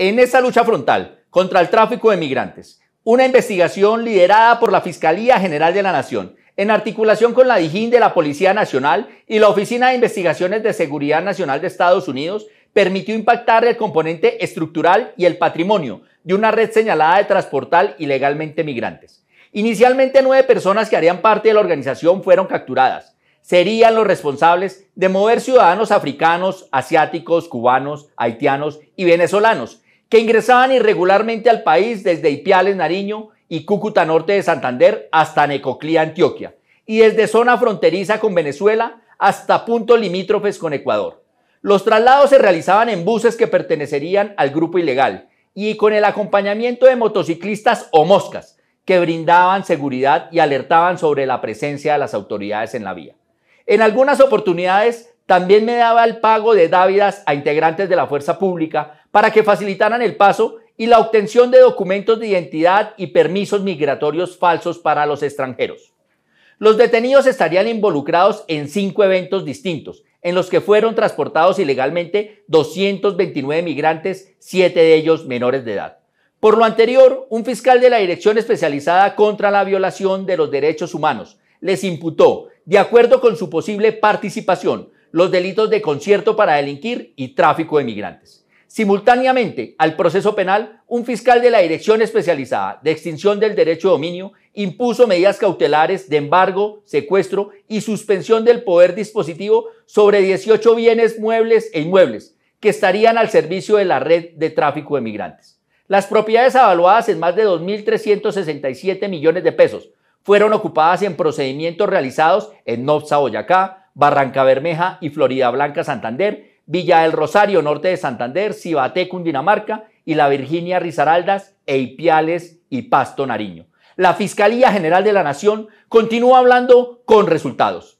en esa lucha frontal contra el tráfico de migrantes, una investigación liderada por la Fiscalía General de la Nación, en articulación con la DIJÍN de la Policía Nacional y la Oficina de Investigaciones de Seguridad Nacional de Estados Unidos, permitió impactar el componente estructural y el patrimonio de una red señalada de transportar ilegalmente migrantes. Inicialmente nueve personas que harían parte de la organización fueron capturadas. Serían los responsables de mover ciudadanos africanos, asiáticos, cubanos, haitianos y venezolanos que ingresaban irregularmente al país desde Ipiales, Nariño y Cúcuta Norte de Santander hasta Necoclía, Antioquia, y desde zona fronteriza con Venezuela hasta puntos limítrofes con Ecuador. Los traslados se realizaban en buses que pertenecerían al grupo ilegal y con el acompañamiento de motociclistas o moscas que brindaban seguridad y alertaban sobre la presencia de las autoridades en la vía. En algunas oportunidades también me daba el pago de dávidas a integrantes de la fuerza pública para que facilitaran el paso y la obtención de documentos de identidad y permisos migratorios falsos para los extranjeros. Los detenidos estarían involucrados en cinco eventos distintos, en los que fueron transportados ilegalmente 229 migrantes, siete de ellos menores de edad. Por lo anterior, un fiscal de la Dirección Especializada contra la Violación de los Derechos Humanos les imputó, de acuerdo con su posible participación, los delitos de concierto para delinquir y tráfico de migrantes. Simultáneamente al proceso penal, un fiscal de la Dirección Especializada de Extinción del Derecho de Dominio impuso medidas cautelares de embargo, secuestro y suspensión del poder dispositivo sobre 18 bienes muebles e inmuebles que estarían al servicio de la red de tráfico de migrantes. Las propiedades avaluadas en más de 2.367 millones de pesos fueron ocupadas en procedimientos realizados en Novsa Boyacá, Barranca Bermeja y Florida Blanca, Santander, Villa del Rosario, norte de Santander, Cibaté, Cundinamarca y la Virginia rizaraldas Eipiales y Pasto Nariño. La Fiscalía General de la Nación continúa hablando con resultados.